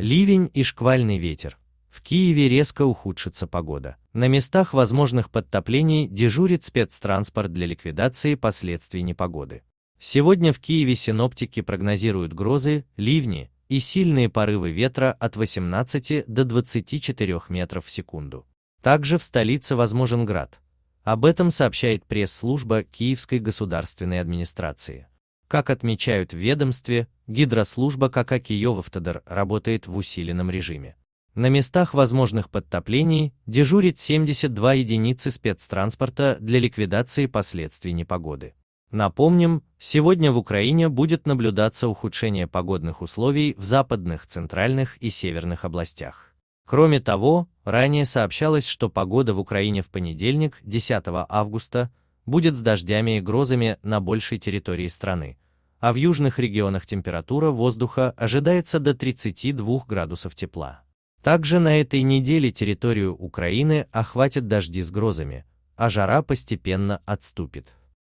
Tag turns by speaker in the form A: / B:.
A: Ливень и шквальный ветер. В Киеве резко ухудшится погода. На местах возможных подтоплений дежурит спецтранспорт для ликвидации последствий непогоды. Сегодня в Киеве синоптики прогнозируют грозы, ливни и сильные порывы ветра от 18 до 24 метров в секунду. Также в столице возможен град. Об этом сообщает пресс-служба Киевской государственной администрации. Как отмечают в ведомстве, гидрослужба КК Киевавтодор работает в усиленном режиме. На местах возможных подтоплений дежурит 72 единицы спецтранспорта для ликвидации последствий непогоды. Напомним, сегодня в Украине будет наблюдаться ухудшение погодных условий в западных, центральных и северных областях. Кроме того, ранее сообщалось, что погода в Украине в понедельник, 10 августа, будет с дождями и грозами на большей территории страны, а в южных регионах температура воздуха ожидается до 32 градусов тепла. Также на этой неделе территорию Украины охватят дожди с грозами, а жара постепенно отступит.